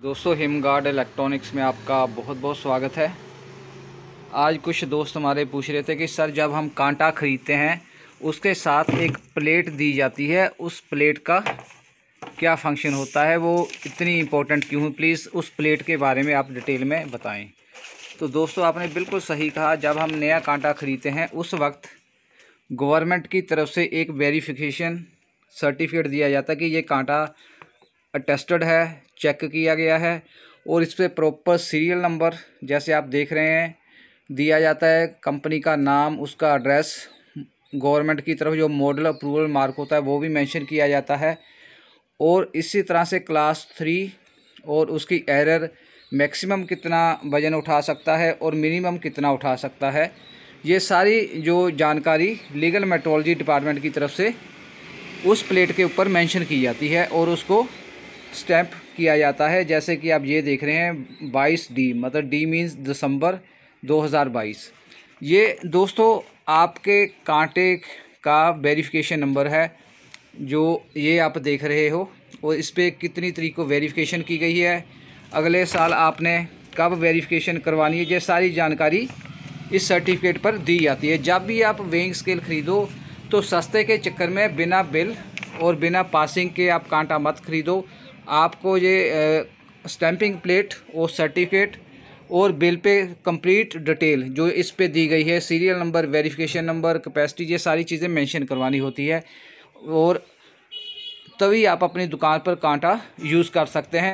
दोस्तों him guard electronics में आपका बहुत बहुत स्वागत है आज कुछ दोस्त हमारे पूछ रहे थे कि सर जब हम कांटा ख़रीदते हैं उसके साथ एक प्लेट दी जाती है उस प्लेट का क्या फंक्शन होता है वो इतनी इम्पोर्टेंट क्यों है प्लीज़ उस प्लेट के बारे में आप डिटेल में बताएं तो दोस्तों आपने बिल्कुल सही कहा जब हम नया कांटा ख़रीदते हैं उस वक्त गवर्नमेंट की तरफ से एक वेरीफिकेशन सर्टिफिकेट दिया जाता है कि ये कांटा अटेस्टेड है चेक किया गया है और इस पर प्रॉपर सीरियल नंबर जैसे आप देख रहे हैं दिया जाता है कंपनी का नाम उसका एड्रेस गवर्नमेंट की तरफ जो मॉडल अप्रूवल मार्क होता है वो भी मेंशन किया जाता है और इसी तरह से क्लास थ्री और उसकी एरर मैक्सिमम कितना वजन उठा सकता है और मिनिमम कितना उठा सकता है ये सारी जो जानकारी लीगल मेट्रोलॉजी डिपार्टमेंट की तरफ से उस प्लेट के ऊपर मेंशन की जाती है और उसको स्टैंप किया जाता है जैसे कि आप ये देख रहे हैं 22 डी मतलब डी मीन्स दिसंबर 2022 ये दोस्तों आपके कांटे का वेरिफिकेशन नंबर है जो ये आप देख रहे हो और इस पर कितनी तरीक को वेरिफिकेशन की गई है अगले साल आपने कब वेरिफिकेशन करवानी है ये सारी जानकारी इस सर्टिफिकेट पर दी जाती है जब भी आप वेइंग स्केल ख़रीदो तो सस्ते के चक्कर में बिना बिल और बिना पासिंग के आप कांटा मत खरीदो आपको ये स्टैंपिंग प्लेट और सर्टिफिकेट और बिल पे कंप्लीट डिटेल जो इस पे दी गई है serial number verification number capacity ये सारी चीज़ें मेंशन करवानी होती है और तभी आप अपनी दुकान पर कांटा यूज़ कर सकते हैं